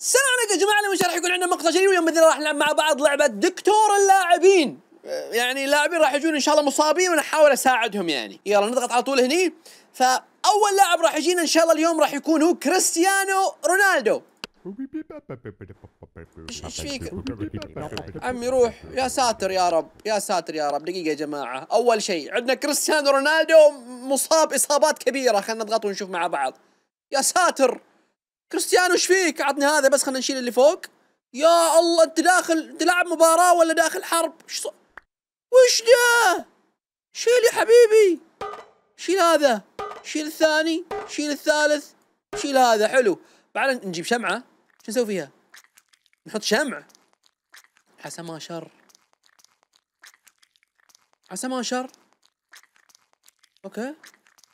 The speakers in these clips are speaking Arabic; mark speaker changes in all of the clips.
Speaker 1: السلام عليكم يا جماعه مش راح يكون عندنا مقطع جديد اليوم باذن الله راح نلعب مع بعض لعبه دكتور اللاعبين يعني اللاعبين راح يجون ان شاء الله مصابين وانا احاول اساعدهم يعني يلا نضغط على طول هني فاول لاعب راح يجينا ان شاء الله اليوم راح يكون هو كريستيانو رونالدو ايش فيك؟ عمي روح يا ساتر يا رب يا ساتر يا رب دقيقة يا جماعة أول شيء عندنا كريستيانو رونالدو مصاب إصابات كبيرة خلينا نضغط ونشوف مع بعض يا ساتر كريستيانو ايش فيك عطني هذا بس خلينا نشيل اللي فوق يا الله انت داخل تلعب مباراه ولا داخل حرب شو وش ده شيل يا حبيبي شيل هذا شيل الثاني شيل الثالث شيل هذا حلو بعدين نجيب شمعه شو نسوي فيها نحط شمع عسى ما شر عسى ما شر اوكي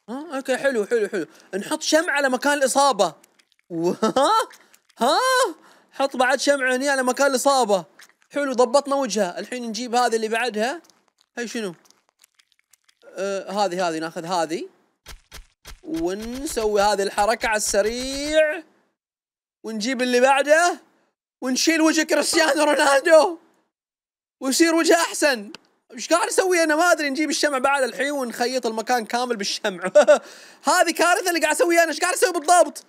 Speaker 1: ها اوكي حلو حلو حلو نحط شمع على مكان الاصابه ها ها حط بعد شمعة هنا على مكان الإصابة حلو ضبطنا وجهه الحين نجيب هذه اللي بعدها هي شنو أه، هذه آه هذه ناخذ هذه ونسوي هذه الحركة على السريع ونجيب اللي بعده ونشيل وجه كريستيانو رونالدو ويصير وجه أحسن ايش قاعد اسوي انا ما ادري نجيب الشمع بعد الحين ونخيط المكان كامل بالشمع هذه كارثه اللي قاعد اسويها انا ايش قاعد اسوي بالضبط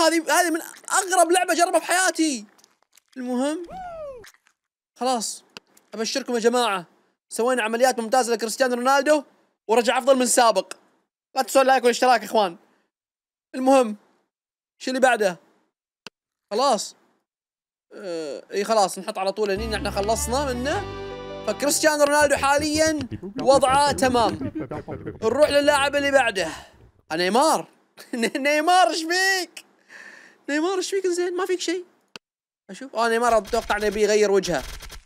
Speaker 1: هذه هذه من اغرب لعبه جربها في حياتي المهم خلاص ابشركم يا جماعه سوينا عمليات ممتازه لكريستيانو رونالدو ورجع افضل من السابق لا تنسوا اللايك والاشتراك يا اخوان المهم شو اللي بعده خلاص آه، اي خلاص نحط على طول هني احنا خلصنا منه فكريستيانو رونالدو حاليا وضعه تمام نروح للاعب اللي بعده نيمار نيمار ايش فيك نيمار ايش فيك زين ما فيك شيء اشوف اه نيمار اتوقع انه بيغير وجهه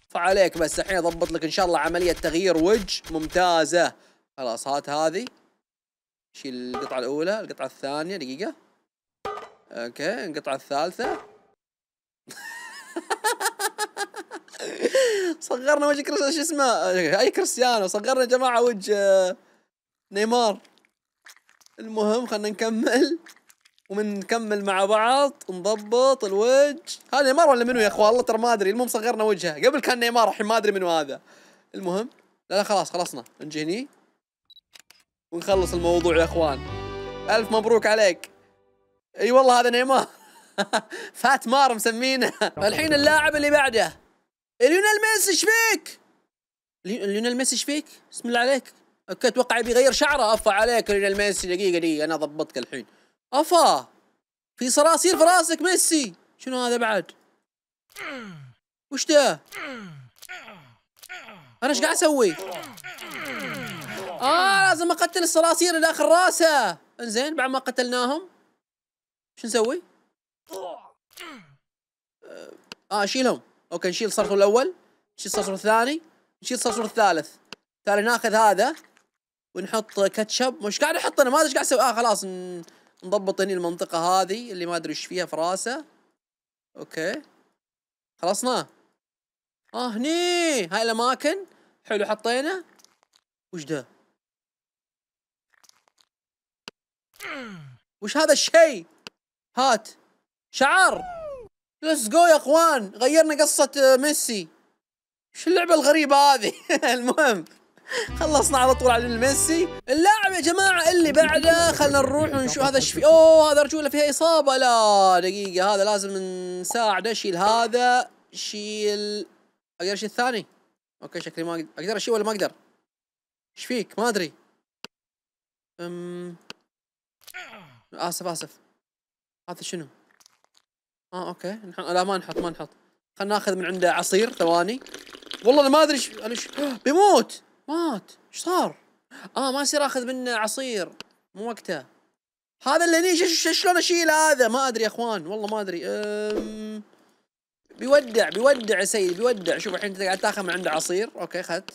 Speaker 1: فعليك بس الحين اضبط لك ان شاء الله عمليه تغيير وجه ممتازه خلاص هات هذه شيل القطعه الاولى القطعه الثانيه دقيقه اوكي القطعه الثالثه صغرنا وجه كريس شو اسمه اي كريستيانو صغرنا يا جماعه وجه آه، نيمار المهم خلينا نكمل ومنكمل مع بعض نضبط الوجه هذا نيمار ولا منو يا اخوان والله ترى ما ادري المهم صغرنا وجهه قبل كان نيمار الحين ما ادري منو هذا المهم لا لا خلاص خلصنا نجي هني ونخلص الموضوع يا اخوان الف مبروك عليك اي أيوة والله هذا نيمار فات مار مسمينه الحين اللاعب اللي بعده ليونيل ميسي ايش فيك؟ ليونيل ميسي ايش فيك؟ بسم الله عليك اوكي اتوقع يبي يغير شعره افا عليك ليونيل ميسي دقيقه دقيقه انا اضبطك الحين افا في صراصير في راسك ميسي شنو هذا بعد وش ده انا ايش قاعد اسوي اه لازم اقتل الصراصير اللي داخل راسه انزين بعد ما قتلناهم شو نسوي اه اشيلهم آه، اوكي نشيل الصرصور الاول نشيل الصرصور الثاني نشيل الصرصور الثالث تعال ناخذ هذا ونحط كاتشب مش قاعد احط انا ما ادري ايش قاعد اسوي اه خلاص نضبط هني المنطقة هذه اللي ما أدري إيش فيها في راسه أوكي خلصنا آه هني هاي الأماكن حلو حطينا وش ده وش هذا الشيء هات شعر ليتس جو يا اخوان غيرنا قصة ميسي شو اللعبة الغريبة هذه المهم خلصنا على طول على ميسي اللاعب يا جماعه اللي بعده خلينا نروح ونشوف هذا ايش فيه اوه هذا رجوله فيها اصابه لا دقيقه هذا لازم نساعده شيل هذا شيل اقدر اشيل الثاني اوكي شكلي ما اقدر اشيل ولا ما اقدر ايش فيك ما ادري أم... اسف اسف هذا شنو اه اوكي نح... لا ما نحط ما نحط خلنا ناخذ من عنده عصير ثواني والله انا ما ادري ايش انا آه، بيموت مات ايش صار؟ اه ما يصير اخذ منه عصير مو وقته هذا اللي هني شلون اشيله هذا ما ادري يا اخوان والله ما ادري أم... بيودع بيودع يا سيدي بيودع شوف الحين انت قاعد تاخذ من عنده عصير اوكي اخذت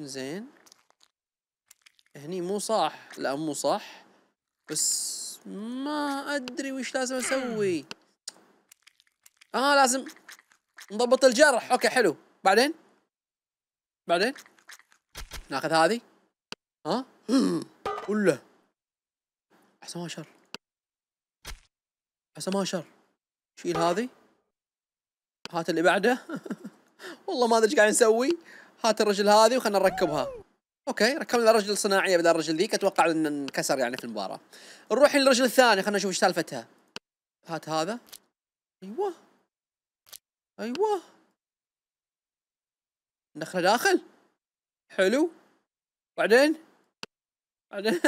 Speaker 1: زين هني مو صح لا مو صح بس ما ادري وش لازم اسوي اه لازم نضبط الجرح اوكي حلو بعدين بعدين ناخذ هذه ها ولا احسن ما شر احسن ما شر شيل هذه هات اللي بعده والله ما ادري ايش قاعد نسوي هات الرجل هذه وخلنا نركبها اوكي ركبنا رجل صناعيه بدل الرجل ذيك اتوقع ان انكسر يعني في المباراه نروح للرجل الثاني خلنا نشوف ايش سالفتها هات هذا ايوه ايوه ندخله داخل حلو بعدين بعدين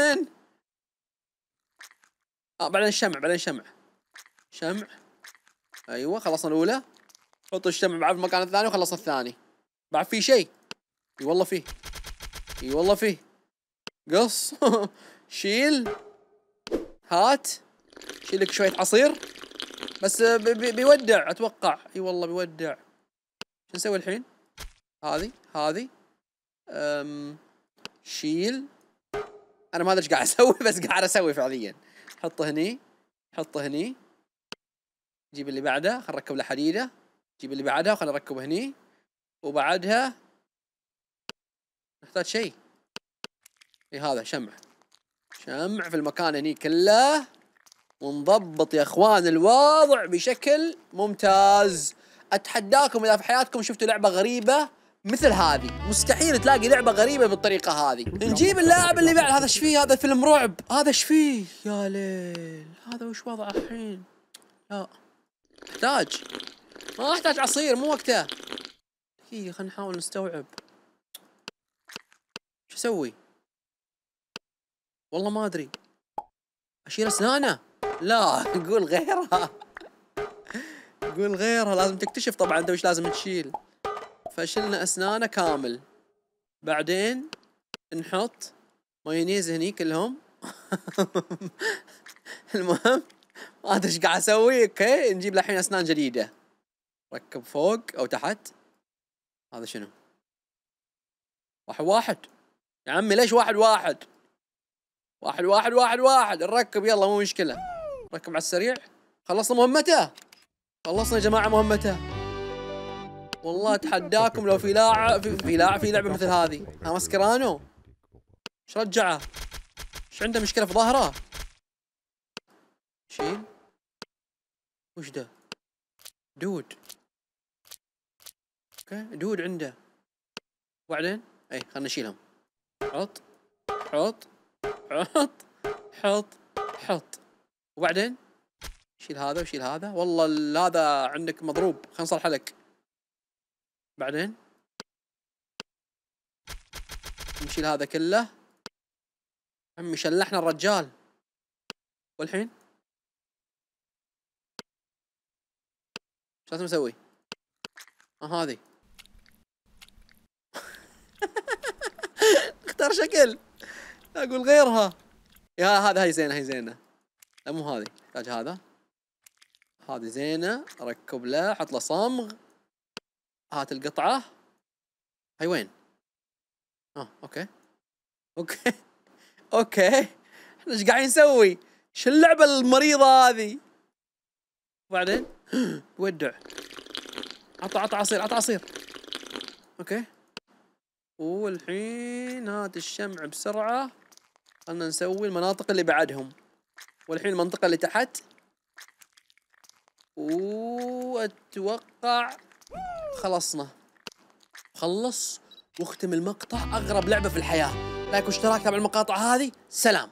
Speaker 1: اه بعدين شمع بعدين شمع شمع ايوه خلصنا الاولى حط الشمع بعد المكان الثاني وخلص الثاني بعد في شيء اي والله فيه اي والله فيه قص شيل هات شيل لك شويه عصير بس بيودع اتوقع اي والله بيودع شو نسوي الحين هذه هذه أم شيل انا ما ادري ايش قاعد اسوي بس قاعد اسوي فعليا حطه هني حطه هني جيب اللي بعده خلينا نركب له حديده جيب اللي بعدها وخلينا نركبه هني وبعدها نحتاج شيء اي هذا شمع شمع في المكان هني كله ونضبط يا اخوان الوضع بشكل ممتاز اتحداكم اذا في حياتكم شفتوا لعبه غريبه مثل هذه مستحيل تلاقي لعبه غريبه بالطريقه هذه نجيب اللاعب اللي بعد هذا ايش فيه هذا فيلم رعب هذا ايش فيه يا ليل هذا وش وضعه الحين لا احتاج ما احتاج عصير مو وقته دقيقه خلينا نحاول نستوعب شو اسوي والله ما ادري اشيل اسنانه لا قول غيرها قول غيرها لازم تكتشف طبعا انت وش لازم تشيل فشلنا اسنانه كامل بعدين نحط مايونيز هني كلهم المهم ما ادري ايش قاعد اسوي اوكي نجيب الحين اسنان جديده ركب فوق او تحت هذا شنو واحد واحد يا عمي ليش واحد واحد واحد واحد واحد واحد نركب يلا مو مشكله ركب على السريع خلصنا مهمته خلصنا يا جماعه مهمته والله اتحداكم لو في لاعب في, في لاعب في لعبه مثل هذه ها ماسكرانو ايش رجعه؟ ايش عنده مشكله في ظهره؟ شيل وش ده؟ دود اوكي دود عنده وبعدين اي خلنا نشيلهم حط حط حط حط حط وبعدين شيل هذا وشيل هذا والله هذا عندك مضروب خلنا نصلحه لك بعدين نشيل هذا كله عمي شلحنا الرجال والحين شو لازم اسوي؟ اه هذه اختار شكل اقول غيرها يا هذا هاي زينه هاي زينه لا مو هذه احتاج هذا هذه زينه ركب له حط له صمغ هات القطعة هاي وين؟ اه اوكي اوكي اوكي احنا ايش قاعدين نسوي؟ شو اللعبة المريضة هذه؟ وبعدين ودع عطى عطى عصير عطى عصير اوكي والحين هات الشمع بسرعة خلنا نسوي المناطق اللي بعدهم والحين المنطقة اللي تحت واتوقع خلصنا خلص واختم المقطع اغرب لعبه في الحياه لايك واشتراك تابع المقاطع هذه سلام